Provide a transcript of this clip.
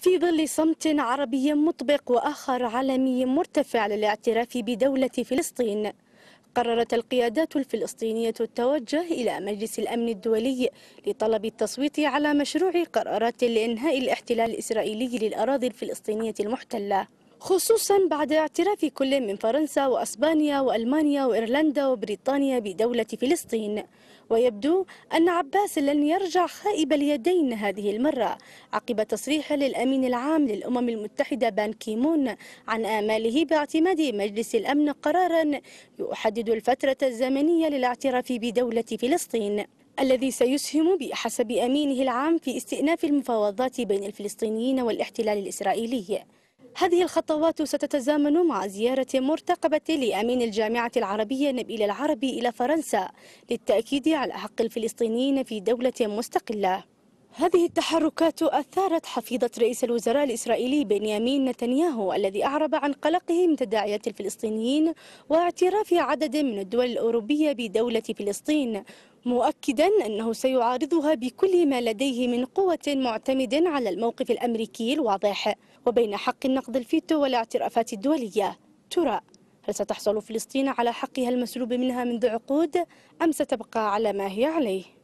في ظل صمت عربي مطبق وآخر عالمي مرتفع للاعتراف بدولة فلسطين قررت القيادات الفلسطينية التوجه إلى مجلس الأمن الدولي لطلب التصويت على مشروع قرارات لإنهاء الاحتلال الإسرائيلي للأراضي الفلسطينية المحتلة خصوصا بعد اعتراف كل من فرنسا وأسبانيا وألمانيا وإيرلندا وبريطانيا بدولة فلسطين ويبدو أن عباس لن يرجع خائب اليدين هذه المرة عقب تصريح للأمين العام للأمم المتحدة بان كيمون عن آماله باعتماد مجلس الأمن قرارا يحدد الفترة الزمنية للاعتراف بدولة فلسطين الذي سيسهم بحسب أمينه العام في استئناف المفاوضات بين الفلسطينيين والاحتلال الإسرائيلي هذه الخطوات ستتزامن مع زيارة مرتقبة لأمين الجامعة العربية نبيل العربي إلى فرنسا للتأكيد على حق الفلسطينيين في دولة مستقلة هذه التحركات أثارت حفيظة رئيس الوزراء الإسرائيلي بنيامين نتنياهو الذي أعرب عن قلقه من تداعيات الفلسطينيين واعتراف عدد من الدول الأوروبية بدولة فلسطين مؤكدا أنه سيعارضها بكل ما لديه من قوة معتمد على الموقف الأمريكي الواضح وبين حق النقد الفيتو والاعترافات الدولية ترى هل ستحصل فلسطين على حقها المسلوب منها منذ عقود أم ستبقى على ما هي عليه؟